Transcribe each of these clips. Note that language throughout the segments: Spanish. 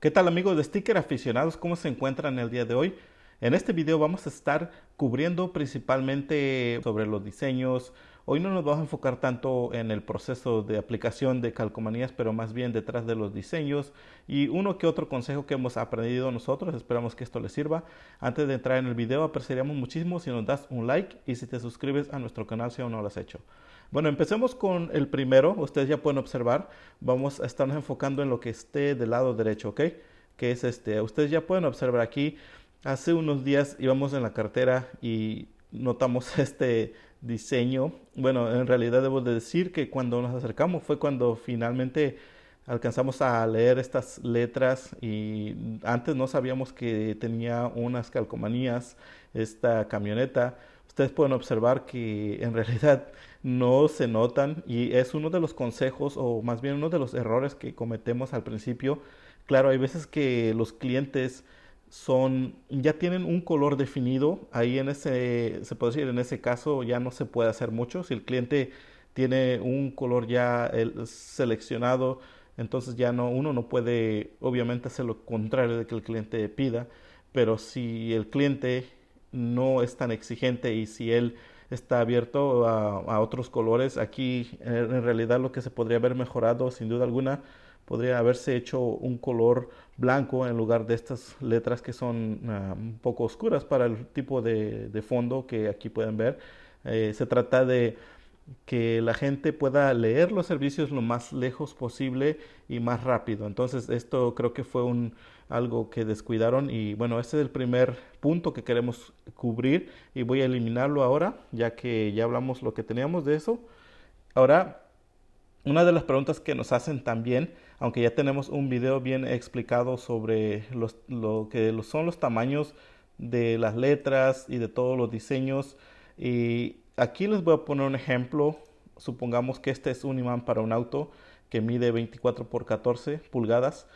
¿Qué tal amigos de Sticker aficionados? ¿Cómo se encuentran el día de hoy? En este video vamos a estar cubriendo principalmente sobre los diseños. Hoy no nos vamos a enfocar tanto en el proceso de aplicación de calcomanías, pero más bien detrás de los diseños y uno que otro consejo que hemos aprendido nosotros. Esperamos que esto les sirva. Antes de entrar en el video, apreciaríamos muchísimo si nos das un like y si te suscribes a nuestro canal si aún no lo has hecho. Bueno, empecemos con el primero. Ustedes ya pueden observar. Vamos a estarnos enfocando en lo que esté del lado derecho, ¿ok? Que es este. Ustedes ya pueden observar aquí. Hace unos días íbamos en la cartera y notamos este diseño. Bueno, en realidad debo decir que cuando nos acercamos fue cuando finalmente alcanzamos a leer estas letras y antes no sabíamos que tenía unas calcomanías esta camioneta ustedes pueden observar que en realidad no se notan y es uno de los consejos o más bien uno de los errores que cometemos al principio. Claro, hay veces que los clientes son ya tienen un color definido, ahí en ese se puede decir en ese caso ya no se puede hacer mucho si el cliente tiene un color ya eh, seleccionado, entonces ya no uno no puede obviamente hacer lo contrario de que el cliente pida, pero si el cliente no es tan exigente y si él está abierto a, otros colores, aquí en realidad lo que se podría haber mejorado sin duda alguna podría haberse hecho un color blanco en lugar de estas letras que son ah, un poco oscuras para el tipo de, fondo que aquí pueden ver. Eh, se trata de que la gente pueda leer los servicios lo más lejos posible y más rápido. Entonces esto creo que fue un, algo que descuidaron y bueno, este es el primer punto que queremos cubrir y voy a eliminarlo ahora ya que ya hablamos lo que teníamos de eso. Ahora, una de las preguntas que nos hacen también, aunque ya tenemos un video bien explicado sobre los, lo que son los tamaños de las letras y de todos los diseños y aquí les voy a poner un ejemplo. Supongamos que este es un imán para un auto que mide 24 por 14 pulgadas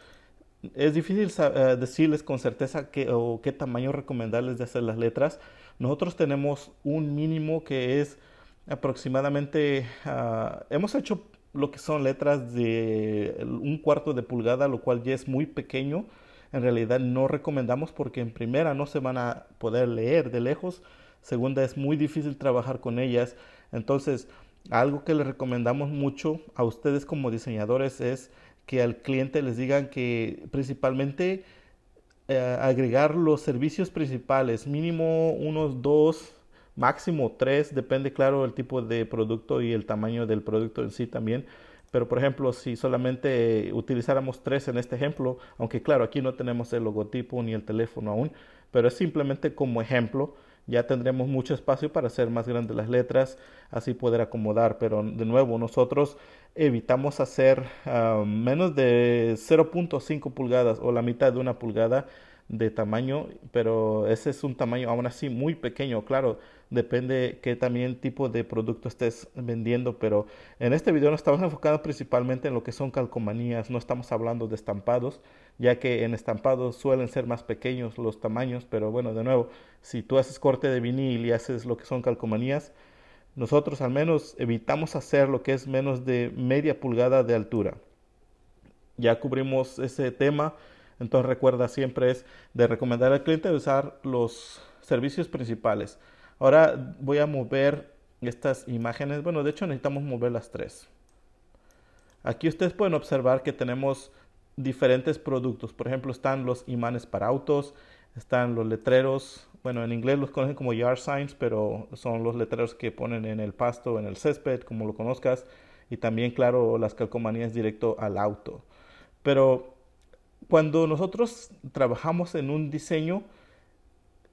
es difícil eh, decirles con certeza qué, o qué tamaño recomendarles de hacer las letras. Nosotros tenemos un mínimo que es aproximadamente, ah, hemos hecho lo que son letras de un cuarto de pulgada, lo cual ya es muy pequeño. En realidad no recomendamos porque en primera no se van a poder leer de lejos, segunda es muy difícil trabajar con ellas. Entonces, algo que les recomendamos mucho a ustedes como diseñadores es que al cliente les digan que principalmente eh, agregar los servicios principales, mínimo unos dos, máximo tres, depende claro del tipo de producto y el tamaño del producto en sí también. Pero por ejemplo, si solamente utilizáramos tres en este ejemplo, aunque claro, aquí no tenemos el logotipo ni el teléfono aún, pero es simplemente como ejemplo, ya tendremos mucho espacio para hacer más grandes las letras, así poder acomodar. Pero de nuevo, nosotros evitamos hacer ah, menos de 0.5 pulgadas o la mitad de una pulgada de tamaño, pero ese es un tamaño aún así muy pequeño, claro, depende qué también tipo de producto estés vendiendo, pero en este video nos estamos enfocando principalmente en lo que son calcomanías, no estamos hablando de estampados, ya que en estampados suelen ser más pequeños los tamaños, pero bueno, de nuevo, si tú haces corte de vinil y haces lo que son calcomanías, nosotros al menos evitamos hacer lo que es menos de media pulgada de altura. Ya cubrimos ese tema, entonces recuerda siempre es de recomendar al cliente usar los servicios principales. Ahora voy a mover estas imágenes. Bueno, de hecho necesitamos mover las tres. Aquí ustedes pueden observar que tenemos diferentes productos. Por ejemplo, están los imanes para autos, están los letreros, bueno, en inglés los conocen como yard signs, pero son los letreros que ponen en el pasto, en el césped, como lo conozcas, y también, claro, las calcomanías directo al auto. Pero cuando nosotros trabajamos en un diseño,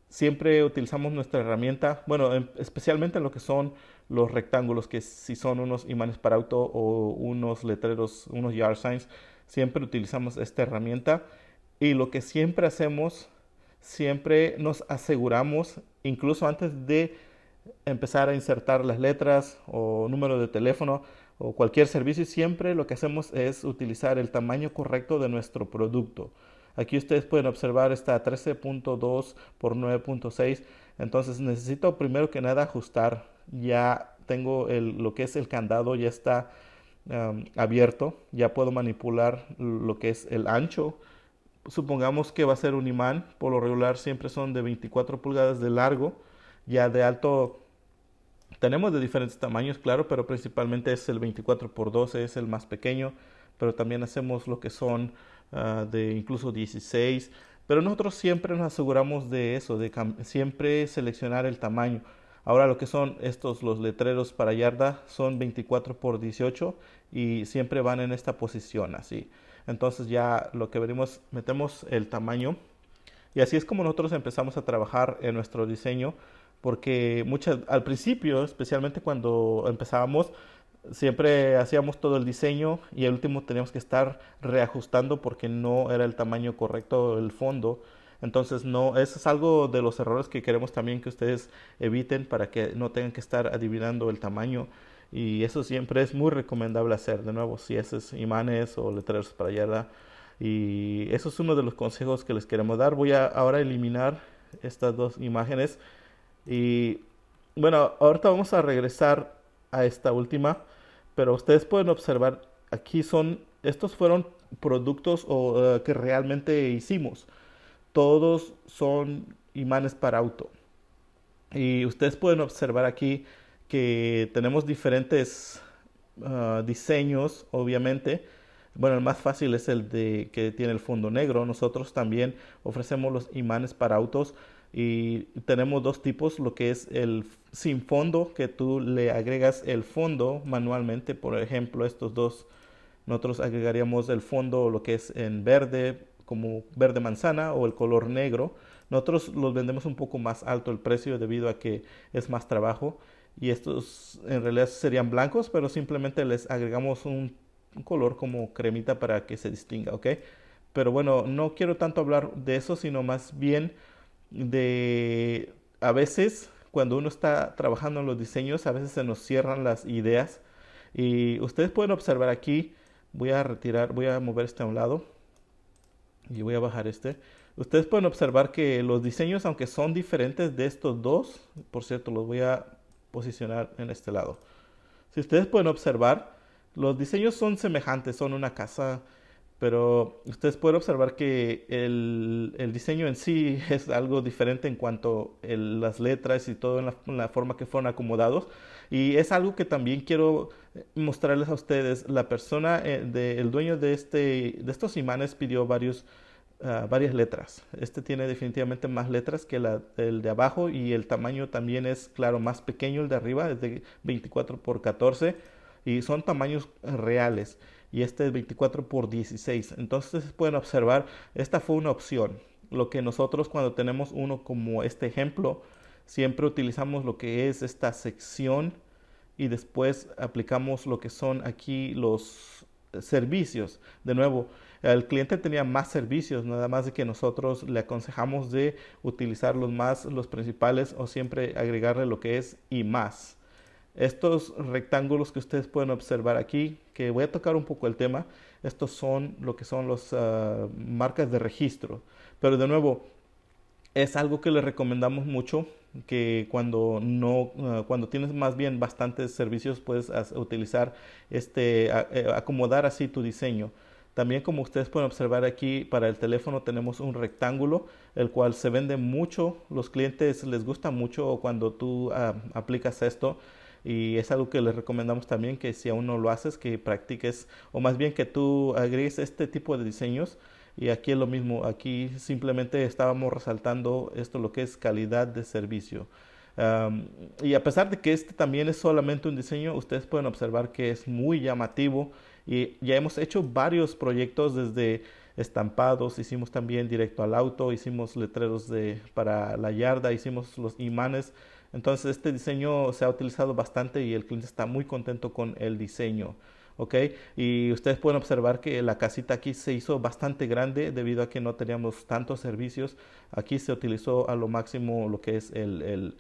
siempre utilizamos nuestra herramienta, bueno, em, especialmente en lo que son los rectángulos, que si son unos imanes para auto o unos letreros, unos yard signs, siempre utilizamos esta herramienta. Y lo que siempre hacemos siempre nos aseguramos, incluso antes de empezar a insertar las letras o número de teléfono o cualquier servicio, siempre lo que hacemos es utilizar el tamaño correcto de nuestro producto. Aquí ustedes pueden observar está 13.2 por 9.6. Entonces necesito primero que nada ajustar. Ya tengo lo que es el candado, ya está abierto. Ya puedo manipular lo que es el ancho supongamos que va a ser un imán, por lo regular siempre son de 24 pulgadas de largo, ya de alto tenemos de diferentes tamaños, claro, pero principalmente es el 24 x 12, es el más pequeño, pero también hacemos lo que son ah, de incluso 16, pero nosotros siempre nos aseguramos de eso, de siempre seleccionar el tamaño. Ahora lo que son estos los letreros para yarda son 24 x 18 y siempre van en esta posición así. Entonces ya lo que venimos, metemos el tamaño. Y así es como nosotros empezamos a trabajar en nuestro diseño, porque muchas, al principio, especialmente cuando empezábamos, siempre hacíamos todo el diseño y al último teníamos que estar reajustando porque no era el tamaño correcto el fondo. Entonces, no, es algo de los errores que queremos también que ustedes eviten para que no tengan que estar adivinando el tamaño. Y eso siempre es muy recomendable hacer, de nuevo, si haces imanes o letreros para allá. Y eso es uno de los consejos que les queremos dar. Voy a ahora eliminar estas dos imágenes. Y bueno, ahorita vamos a regresar a esta última. Pero ustedes pueden observar, aquí son, estos fueron productos o, eh, que realmente hicimos. Todos son imanes para auto. Y ustedes pueden observar aquí que tenemos diferentes ah, diseños, obviamente. Bueno, el más fácil es el de que tiene el fondo negro. Nosotros también ofrecemos los imanes para autos y tenemos dos tipos, lo que es el sin fondo, que tú le agregas el fondo manualmente, por ejemplo, estos dos, nosotros agregaríamos el fondo, lo que es en verde, como verde manzana o el color negro. Nosotros los vendemos un poco más alto el precio debido a que es más trabajo y estos en realidad serían blancos, pero simplemente les agregamos un, color como cremita para que se distinga, ¿ok? Pero bueno, no quiero tanto hablar de eso, sino más bien de a veces cuando uno está trabajando en los diseños, a veces se nos cierran las ideas y ustedes pueden observar aquí, voy a retirar, voy a mover este a un lado y voy a bajar este. Ustedes pueden observar que los diseños, aunque son diferentes de estos dos, por cierto, los voy a posicionar en este lado. Si ustedes pueden observar, los diseños son semejantes, son una casa, pero ustedes pueden observar que el, el diseño en sí es algo diferente en cuanto a las letras y todo en la, forma que fueron acomodados. Y es algo que también quiero eh, mostrarles a ustedes. La persona, eh, el dueño de, este, de estos imanes pidió varios Ah, varias letras. Este tiene definitivamente más letras que el de abajo y el tamaño también es, claro, más pequeño el de arriba, es de 24 x 14 y son tamaños reales. Y este es 24 x 16. Entonces pueden observar, esta fue una opción. Lo que nosotros cuando tenemos uno como este ejemplo, siempre utilizamos lo que es esta sección y después aplicamos lo que son aquí los servicios. De nuevo, el cliente tenía más servicios, nada más de que nosotros le aconsejamos de utilizar los más, los principales o siempre agregarle lo que es y más. Estos rectángulos que ustedes pueden observar aquí, que voy a tocar un poco el tema, estos son lo que son las ah, marcas de registro. Pero de nuevo, es algo que les recomendamos mucho que cuando no ah, cuando tienes más bien bastantes servicios puedes utilizar este eh, acomodar así tu diseño también como ustedes pueden observar aquí para el teléfono tenemos un rectángulo el cual se vende mucho los clientes les gusta mucho cuando tú ah, aplicas esto y es algo que les recomendamos también que si aún no lo haces que practiques o más bien que tú agregues este tipo de diseños y aquí es lo mismo, aquí simplemente estábamos resaltando esto lo que es calidad de servicio. y a pesar de que este también es solamente un diseño, ustedes pueden observar que es muy llamativo y ya hemos hecho varios proyectos desde estampados, hicimos también directo al auto, hicimos letreros de, para la yarda, hicimos los imanes. Entonces este diseño se ha utilizado bastante y el cliente está muy contento con el diseño. Y ustedes pueden observar que la casita aquí se hizo bastante grande debido a que no teníamos tantos servicios. Aquí se utilizó a lo máximo lo que es el,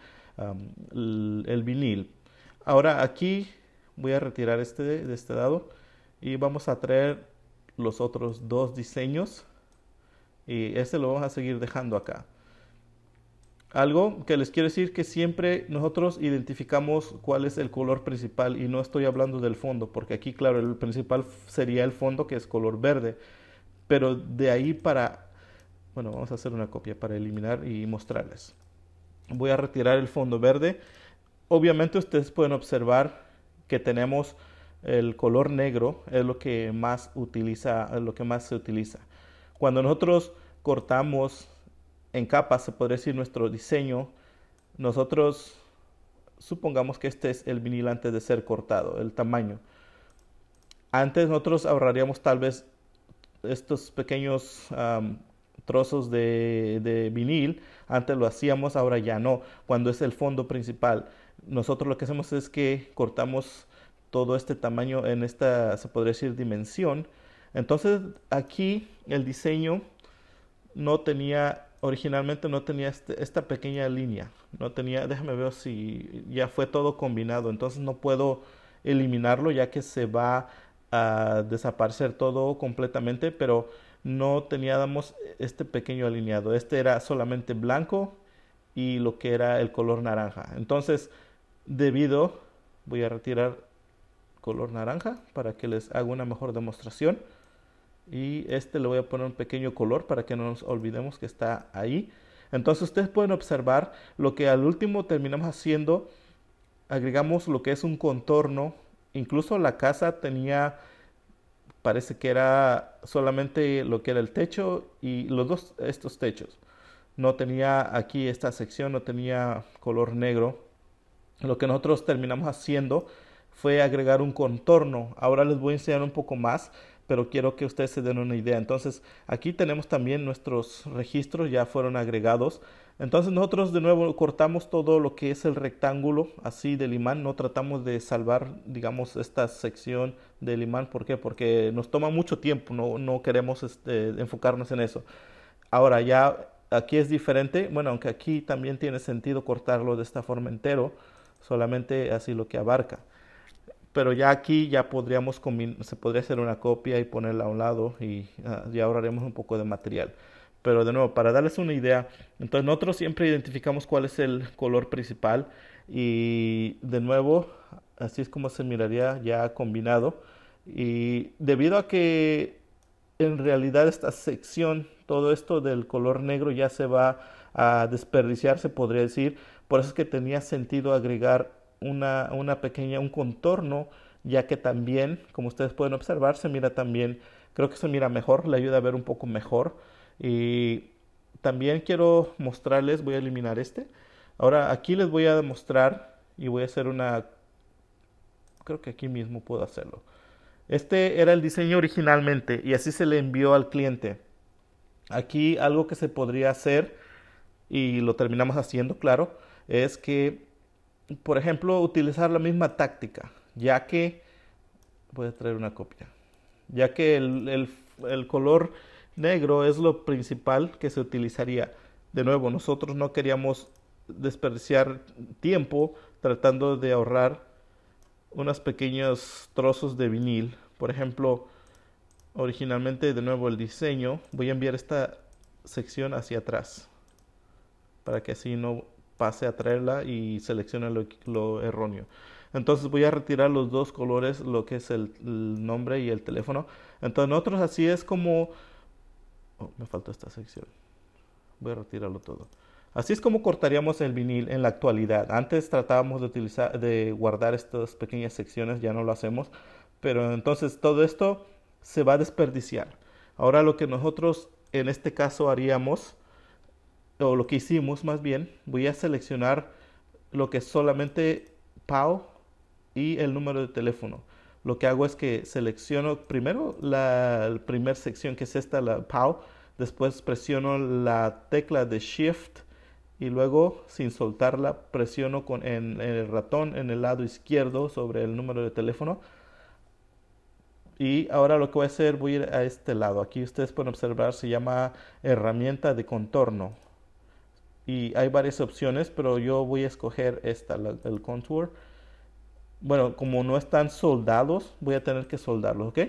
el, vinil. Ahora aquí voy a retirar este de este lado y vamos a traer los otros dos diseños y este lo vamos a seguir dejando acá. Algo que les quiero decir que siempre nosotros identificamos cuál es el color principal y no estoy hablando del fondo, porque aquí claro, el principal sería el fondo que es color verde, pero de ahí para, bueno, vamos a hacer una copia para eliminar y mostrarles. Voy a retirar el fondo verde. Obviamente ustedes pueden observar que tenemos el color negro, es lo que más utiliza, lo que más se utiliza. Cuando nosotros cortamos en capas, se podría decir, nuestro diseño. Nosotros supongamos que este es el vinil antes de ser cortado, el tamaño. Antes nosotros ahorraríamos tal vez estos pequeños trozos de, de, vinil. Antes lo hacíamos, ahora ya no. Cuando es el fondo principal, nosotros lo que hacemos es que cortamos todo este tamaño en esta, se podría decir, dimensión. Entonces aquí el diseño no tenía originalmente no tenía este, esta pequeña línea. No tenía, déjame ver si ya fue todo combinado. Entonces no puedo eliminarlo ya que se va a desaparecer todo completamente, pero no teníamos este pequeño alineado. Este era solamente blanco y lo que era el color naranja. Entonces, debido, voy a retirar color naranja para que les haga una mejor demostración y este le voy a poner un pequeño color para que no nos olvidemos que está ahí. Entonces ustedes pueden observar lo que al último terminamos haciendo, agregamos lo que es un contorno, incluso la casa tenía, parece que era solamente lo que era el techo y los dos, estos techos. No tenía aquí esta sección, no tenía color negro. Lo que nosotros terminamos haciendo fue agregar un contorno. Ahora les voy a enseñar un poco más pero quiero que ustedes se den una idea. Entonces, aquí tenemos también nuestros registros, ya fueron agregados. Entonces, nosotros de nuevo cortamos todo lo que es el rectángulo así del imán, no tratamos de salvar, digamos, esta sección del imán. ¿Por qué? Porque nos toma mucho tiempo, no, no queremos este, enfocarnos en eso. Ahora, ya aquí es diferente, bueno, aunque aquí también tiene sentido cortarlo de esta forma entero, solamente así lo que abarca. Pero ya aquí ya podríamos, se podría hacer una copia y ponerla a un lado y ah, ya ahorraremos un poco de material. Pero de nuevo, para darles una idea, entonces nosotros siempre identificamos cuál es el color principal y de nuevo, así es como se miraría ya combinado. Y debido a que en realidad esta sección, todo esto del color negro ya se va a desperdiciar, se podría decir, por eso es que tenía sentido agregar una, pequeña, un contorno, ya que también, como ustedes pueden observar, se mira también, creo que se mira mejor, le ayuda a ver un poco mejor. Y también quiero mostrarles, voy a eliminar este. Ahora aquí les voy a demostrar y voy a hacer una, creo que aquí mismo puedo hacerlo. Este era el diseño originalmente y así se le envió al cliente. Aquí algo que se podría hacer y lo terminamos haciendo, claro, es que por ejemplo, utilizar la misma táctica, ya que, voy a traer una copia, ya que el, el color negro es lo principal que se utilizaría. De nuevo, nosotros no queríamos desperdiciar tiempo tratando de ahorrar unos pequeños trozos de vinil. Por ejemplo, originalmente de nuevo el diseño, voy a enviar esta sección hacia atrás para que así no pase a traerla y seleccione lo, erróneo. Entonces voy a retirar los dos colores, lo que es el, nombre y el teléfono. Entonces nosotros así es como... Oh, me falta esta sección. Voy a retirarlo todo. Así es como cortaríamos el vinil en la actualidad. Antes tratábamos de, utilizar, de guardar estas pequeñas secciones, ya no lo hacemos. Pero entonces todo esto se va a desperdiciar. Ahora lo que nosotros en este caso haríamos o lo que hicimos más bien, voy a seleccionar lo que es solamente PAO y el número de teléfono. Lo que hago es que selecciono primero la primera sección que es esta, la PAO, después presiono la tecla de Shift y luego sin soltarla presiono con en el ratón en el lado izquierdo sobre el número de teléfono. Y ahora lo que voy a hacer, voy a ir a este lado. Aquí ustedes pueden observar, se llama herramienta de contorno y hay varias opciones, pero yo voy a escoger esta, el contour. Bueno, como no están soldados, voy a tener que soldarlos, ¿ok?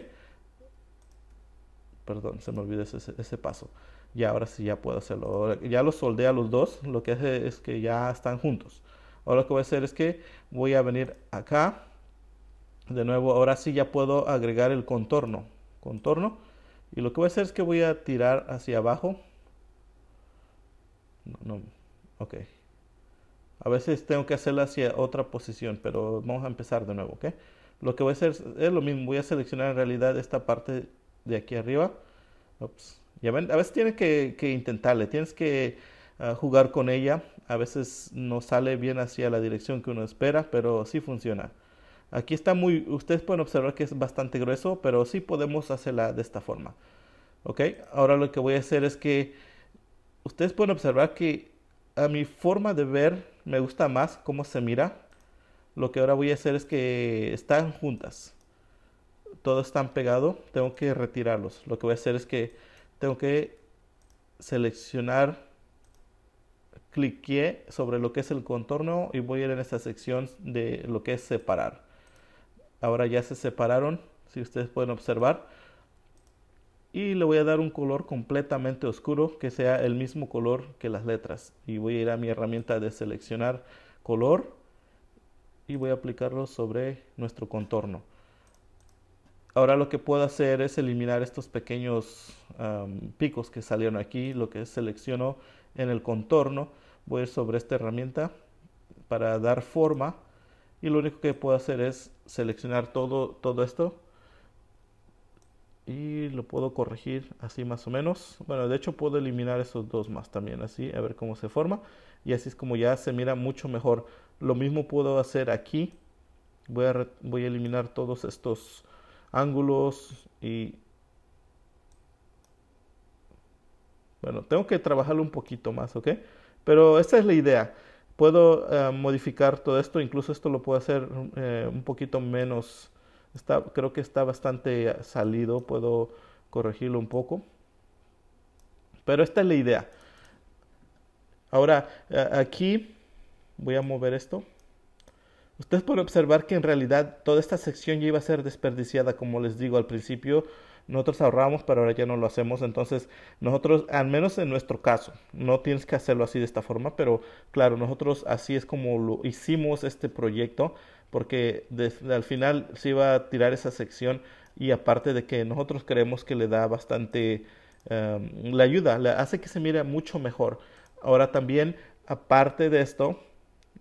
Perdón, se me olvidó ese, paso. ya ahora sí ya puedo hacerlo. ya los soldé a los dos, lo que hace es que ya están juntos. Ahora lo que voy a hacer es que voy a venir acá. De nuevo, ahora sí ya puedo agregar el contorno. Contorno. Y lo que voy a hacer es que voy a tirar hacia abajo no, no, ok. A veces tengo que hacerla hacia otra posición, pero vamos a empezar de nuevo, Lo que voy a hacer es lo mismo, voy a seleccionar en realidad esta parte de aquí arriba. a veces tienes que, intentarle, tienes que ah, jugar con ella. A veces no sale bien hacia la dirección que uno espera, pero sí funciona. Aquí está muy, ustedes pueden observar que es bastante grueso, pero sí podemos hacerla de esta forma. Ok, ahora lo que voy a hacer es que ustedes pueden observar que a mi forma de ver me gusta más cómo se mira. Lo que ahora voy a hacer es que están juntas. Todo están pegado. Tengo que retirarlos. Lo que voy a hacer es que tengo que seleccionar. Cliqué sobre lo que es el contorno y voy a ir en esta sección de lo que es separar. Ahora ya se separaron, si ustedes pueden observar y le voy a dar un color completamente oscuro que sea el mismo color que las letras y voy a ir a mi herramienta de seleccionar color y voy a aplicarlo sobre nuestro contorno ahora lo que puedo hacer es eliminar estos pequeños picos que salieron aquí lo que selecciono en el contorno voy a ir sobre esta herramienta para dar forma y lo único que puedo hacer es seleccionar todo todo esto y lo puedo corregir así más o menos. Bueno, de hecho puedo eliminar esos dos más también así, a ver cómo se forma. Y así es como ya se mira mucho mejor. Lo mismo puedo hacer aquí. Voy a, voy a eliminar todos estos ángulos y... Bueno, tengo que trabajarlo un poquito más, ¿ok? Pero esta es la idea. Puedo eh, modificar todo esto, incluso esto lo puedo hacer eh, un poquito menos creo que está bastante salido, puedo corregirlo un poco. Pero esta es la idea. Ahora, aquí voy a mover esto. Ustedes pueden observar que en realidad toda esta sección ya iba a ser desperdiciada, como les digo al principio. Nosotros ahorramos, pero ahora ya no lo hacemos. Entonces, nosotros, al menos en nuestro caso, no tienes que hacerlo así de esta forma, pero claro, nosotros así es como lo hicimos este proyecto porque al final se iba a tirar esa sección y aparte de que nosotros creemos que le da bastante, em, la ayuda, le hace que se mire mucho mejor. Ahora también, aparte de esto,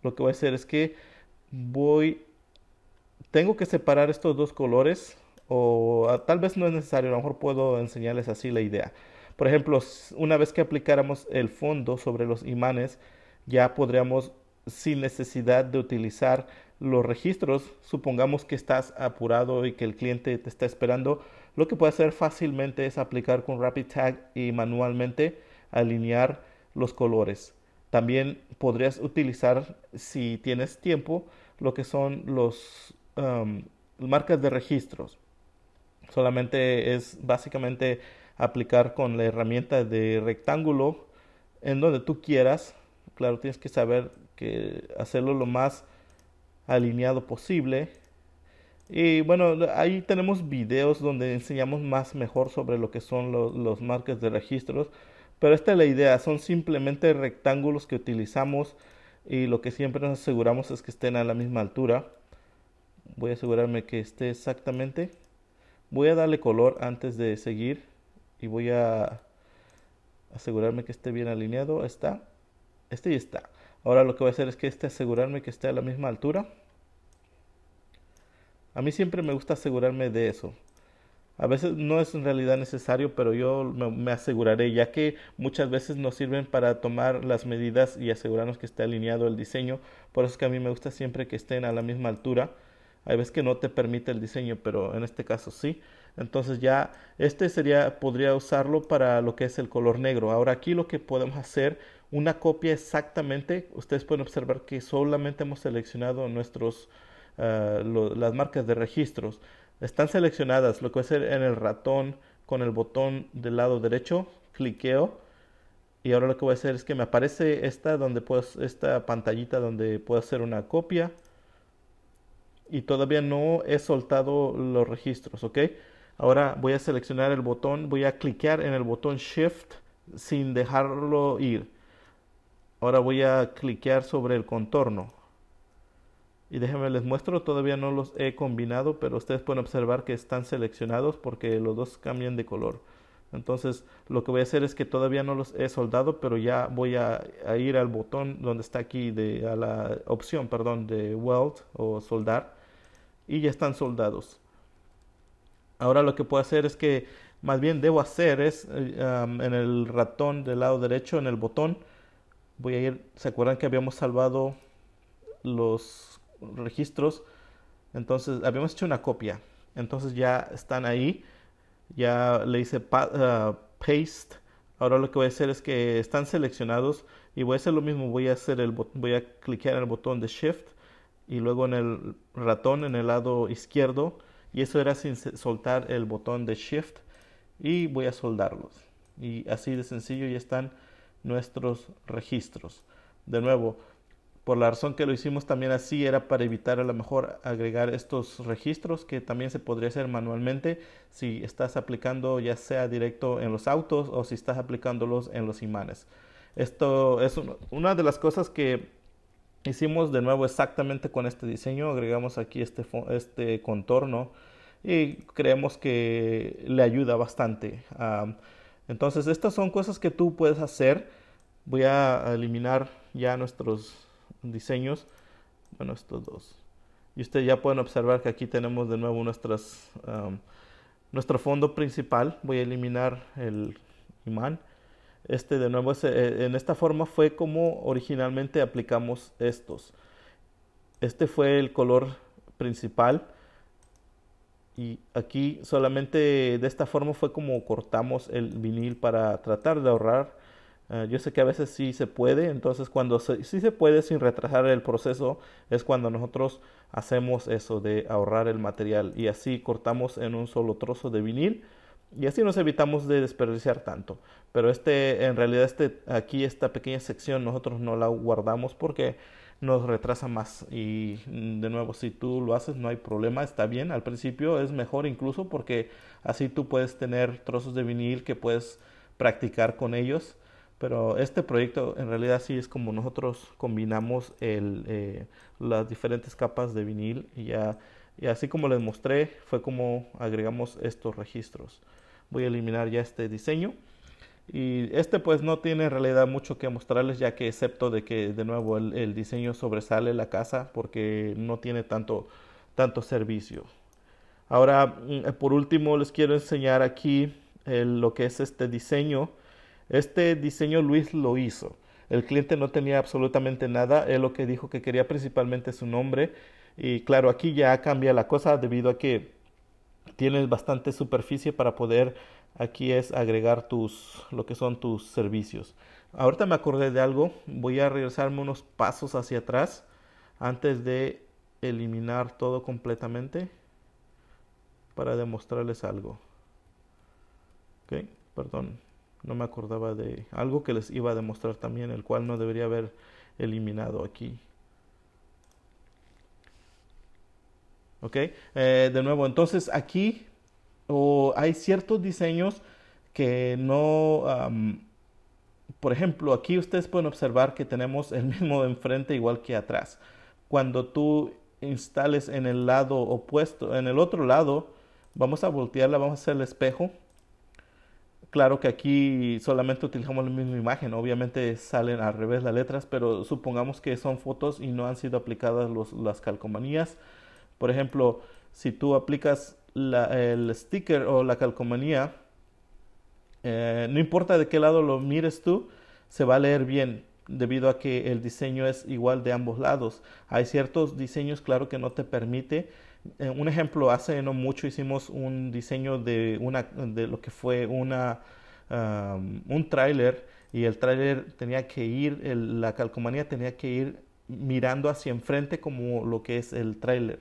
lo que voy a hacer es que voy, tengo que separar estos dos colores o ah, tal vez no es necesario, a lo mejor puedo enseñarles así la idea. Por ejemplo, una vez que aplicáramos el fondo sobre los imanes, ya podríamos, sin necesidad de utilizar los registros, supongamos que estás apurado y que el cliente te está esperando, lo que puedes hacer fácilmente es aplicar con Rapid Tag y manualmente alinear los colores. También podrías utilizar, si tienes tiempo, lo que son los um, marcas de registros. Solamente es básicamente aplicar con la herramienta de rectángulo en donde tú quieras. Claro, tienes que saber que hacerlo lo más alineado posible. Y bueno, ahí tenemos videos donde enseñamos más mejor sobre lo que son los, marques de registros. Pero esta es la idea, son simplemente rectángulos que utilizamos y lo que siempre nos aseguramos es que estén a la misma altura. Voy a asegurarme que esté exactamente. Voy a darle color antes de seguir y voy a asegurarme que esté bien alineado. Está, este y está. Ahora lo que voy a hacer es que este asegurarme que esté a la misma altura. A mí siempre me gusta asegurarme de eso. A veces no es en realidad necesario, pero yo me, aseguraré, ya que muchas veces nos sirven para tomar las medidas y asegurarnos que esté alineado el diseño. Por eso es que a mí me gusta siempre que estén a la misma altura. Hay veces que no te permite el diseño, pero en este caso sí. Entonces ya este sería, podría usarlo para lo que es el color negro. Ahora aquí lo que podemos hacer, una copia exactamente, ustedes pueden observar que solamente hemos seleccionado nuestros eh, las marcas de registros están seleccionadas, lo que a hacer en el ratón con el botón del lado derecho, cliqueo y ahora lo que voy a hacer es que me aparece esta donde pues esta pantallita donde puedo hacer una copia y todavía no he soltado los registros, ¿ok? Ahora voy a seleccionar el botón, voy a cliquear en el botón Shift sin dejarlo ir. Ahora voy a cliquear sobre el contorno y déjenme les muestro, todavía no los he combinado, pero ustedes pueden observar que están seleccionados porque los dos cambian de color. Entonces lo que voy a hacer es que todavía no los he soldado, pero ya voy a, ir al botón donde está aquí, de, a la opción, perdón, de weld o soldar, y ya están soldados. Ahora lo que puedo hacer es que, más bien debo hacer es, eh, en el ratón del lado derecho, en el botón, voy a ir, ¿se acuerdan que habíamos salvado los registros. Entonces, habíamos hecho una copia. Entonces ya están ahí. Ya le hice ah, paste. Ahora lo que voy a hacer es que están seleccionados y voy a hacer lo mismo. Voy a, hacer el voy a clicar en el botón de Shift y luego en el ratón en el lado izquierdo. Y eso era sin soltar el botón de Shift. Y voy a soldarlos. Y así de sencillo ya están nuestros registros. De nuevo, por la razón que lo hicimos también así era para evitar a lo mejor agregar estos registros que también se podría hacer manualmente si estás aplicando ya sea directo en los autos o si estás aplicándolos en los imanes. Esto es una de las cosas que hicimos de nuevo exactamente con este diseño. Agregamos aquí este, este contorno y creemos que le ayuda bastante. entonces estas son cosas que tú puedes hacer. Voy a eliminar ya nuestros diseños. Bueno, estos dos. Y ustedes ya pueden observar que aquí tenemos de nuevo nuestras, nuestro fondo principal. Voy a eliminar el imán. Este de nuevo, eh, en esta forma fue como originalmente aplicamos estos. Este fue el color principal. Y aquí solamente de esta forma fue como cortamos el vinil para tratar de ahorrar eh, yo sé que a veces sí se puede, entonces cuando sí se puede sin retrasar el proceso es cuando nosotros hacemos eso de ahorrar el material y así cortamos en un solo trozo de vinil y así nos evitamos de desperdiciar tanto. Pero este, en realidad este, aquí esta pequeña sección nosotros no la guardamos porque nos retrasa más y mm, de nuevo si tú lo haces no hay problema está bien al principio es mejor incluso porque así tú puedes tener trozos de vinil que puedes practicar con ellos pero este proyecto en realidad sí es como nosotros combinamos el, eh, las diferentes capas de vinil y, ya, y así como les mostré fue como agregamos estos registros. Voy a eliminar ya este diseño. Y este pues no tiene en realidad mucho que mostrarles ya que excepto de que de nuevo el, diseño sobresale la casa porque no tiene tanto, tanto servicio. Ahora mm, por último les quiero enseñar aquí lo que es este diseño este diseño Luis lo hizo. El cliente no tenía absolutamente nada. Él lo que dijo que quería principalmente su nombre. Y claro, aquí ya cambia la cosa debido a que tienes bastante superficie para poder aquí es agregar tus lo que son tus servicios. Ahorita me acordé de algo, voy a regresarme unos pasos hacia atrás antes de eliminar todo completamente para demostrarles algo. Ok, perdón, no me acordaba de algo que les iba a demostrar también, el cual no debería haber eliminado aquí. ¿Ok? Eh, de nuevo, entonces aquí hay ciertos diseños que no... por ejemplo, aquí ustedes pueden observar que tenemos el mismo de enfrente igual que atrás. Cuando tú instales en el lado opuesto, en el otro lado, vamos a voltearla, vamos a hacer el espejo Claro que aquí solamente utilizamos la misma imagen, obviamente salen al revés las letras, pero supongamos que son fotos y no han sido aplicadas las calcomanías. Por ejemplo, si tú aplicas el sticker o la calcomanía, eh, no importa de qué lado lo mires tú, se va a leer bien debido a que el diseño es igual de ambos lados. Hay ciertos diseños, claro, que no te permite eh, un ejemplo, hace no mucho hicimos un diseño de, de lo que fue una, un tráiler y el tráiler tenía que ir, la calcomanía tenía que ir mirando hacia enfrente como lo que es el tráiler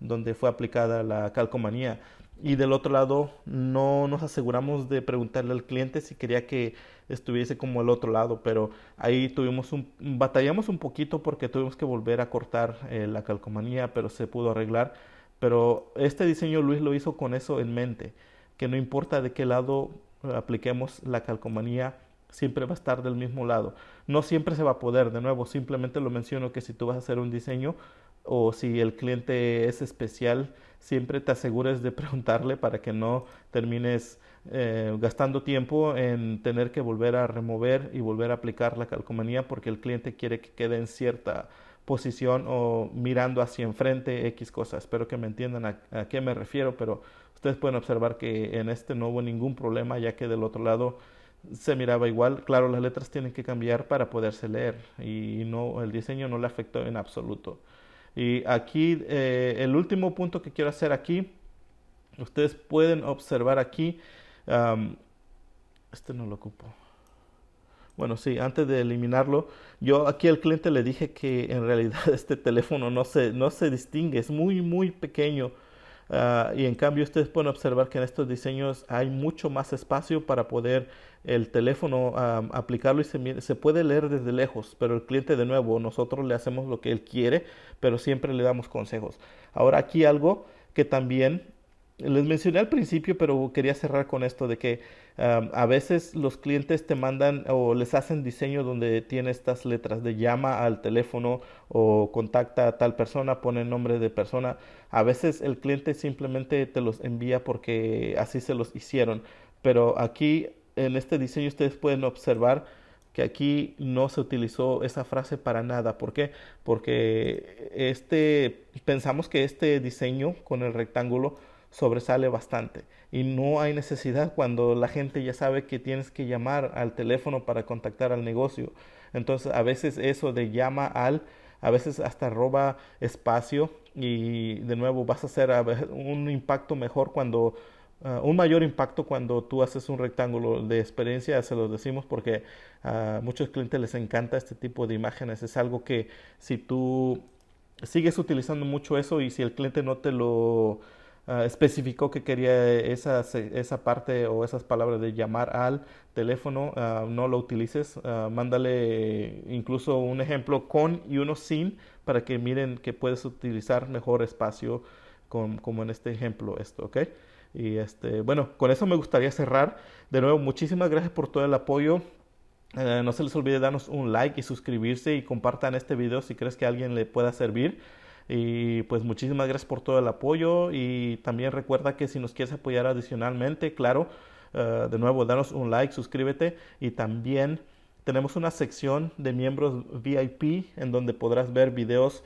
donde fue aplicada la calcomanía. Y del otro lado, no nos aseguramos de preguntarle al cliente si quería que estuviese como el otro lado, pero ahí tuvimos batallamos un poquito porque tuvimos que volver a cortar eh, la calcomanía, pero se pudo arreglar. Pero este diseño Luis lo hizo con eso en mente, que no importa de qué lado eh, apliquemos la calcomanía, siempre va a estar del mismo lado. No siempre se va a poder, de nuevo, simplemente lo menciono que si tú vas a hacer un diseño o si el cliente es especial, siempre te asegures de preguntarle para que no termines eh, gastando tiempo en tener que volver a remover y volver a aplicar la calcomanía porque el cliente quiere que quede en cierta posición o mirando hacia enfrente X cosas. Espero que me entiendan a, qué me refiero, pero ustedes pueden observar que en este no hubo ningún problema ya que del otro lado se miraba igual. Claro, las letras tienen que cambiar para poderse leer y no, el diseño no le afectó en absoluto. Y aquí, eh, el último punto que quiero hacer aquí, ustedes pueden observar aquí, este no lo ocupo, bueno, sí, antes de eliminarlo, yo aquí al cliente le dije que en realidad este teléfono no se, no se distingue, es muy, muy pequeño. Ah, y en cambio ustedes pueden observar que en estos diseños hay mucho más espacio para poder el teléfono aplicarlo y se, puede leer desde lejos, pero el cliente de nuevo, nosotros le hacemos lo que él quiere, pero siempre le damos consejos. Ahora aquí algo que también les mencioné al principio, pero quería cerrar con esto de que a veces los clientes te mandan o les hacen diseño donde tiene estas letras de llama al teléfono o contacta a tal persona, pone nombre de persona. A veces el cliente simplemente te los envía porque así se los hicieron. Pero aquí en este diseño ustedes pueden observar que aquí no se utilizó esa frase para nada. ¿Por qué? Porque este, pensamos que este diseño con el rectángulo sobresale bastante y no hay necesidad cuando la gente ya sabe que tienes que llamar al teléfono para contactar al negocio. Entonces a veces eso de llama al, a veces hasta roba espacio y de nuevo vas a hacer un impacto mejor cuando ah, un mayor impacto cuando tú haces un rectángulo de experiencia, se lo decimos porque a ah, muchos clientes les encanta este tipo de imágenes. Es algo que si tú sigues utilizando mucho eso y si el cliente no te lo Ah, especificó que quería esa, esa, parte o esas palabras de llamar al teléfono, ah, no lo utilices, ah, mándale incluso un ejemplo con y uno sin para que miren que puedes utilizar mejor espacio con, como en este ejemplo, esto, ¿ok? Y este, bueno, con eso me gustaría cerrar. De nuevo, muchísimas gracias por todo el apoyo. Eh, no se les olvide darnos un like y suscribirse y compartan este video si crees que a alguien le pueda servir. Y pues muchísimas gracias por todo el apoyo y también recuerda que si nos quieres apoyar adicionalmente, claro, eh, de nuevo, danos un like, suscríbete y también tenemos una sección de miembros VIP en donde podrás ver videos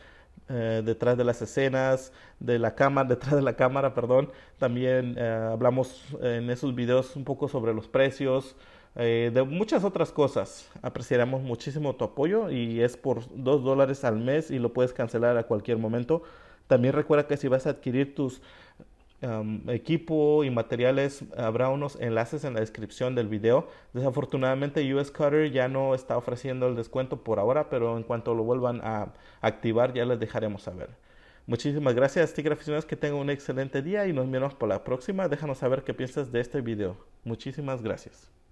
eh, detrás de las escenas, de la cámara, detrás de la cámara, perdón. También eh, hablamos en esos videos un poco sobre los precios, eh, de muchas otras cosas. Apreciaremos muchísimo tu apoyo y es por 2 dólares al mes y lo puedes cancelar a cualquier momento. También recuerda que si vas a adquirir tus equipo y materiales, habrá unos enlaces en la descripción del video. Desafortunadamente, US Cutter ya no está ofreciendo el descuento por ahora, pero en cuanto lo vuelvan a activar, ya les dejaremos saber. Muchísimas gracias, Tigre Aficionados. Que tengan un excelente día y nos vemos por la próxima. Déjanos saber qué piensas de este video. Muchísimas gracias.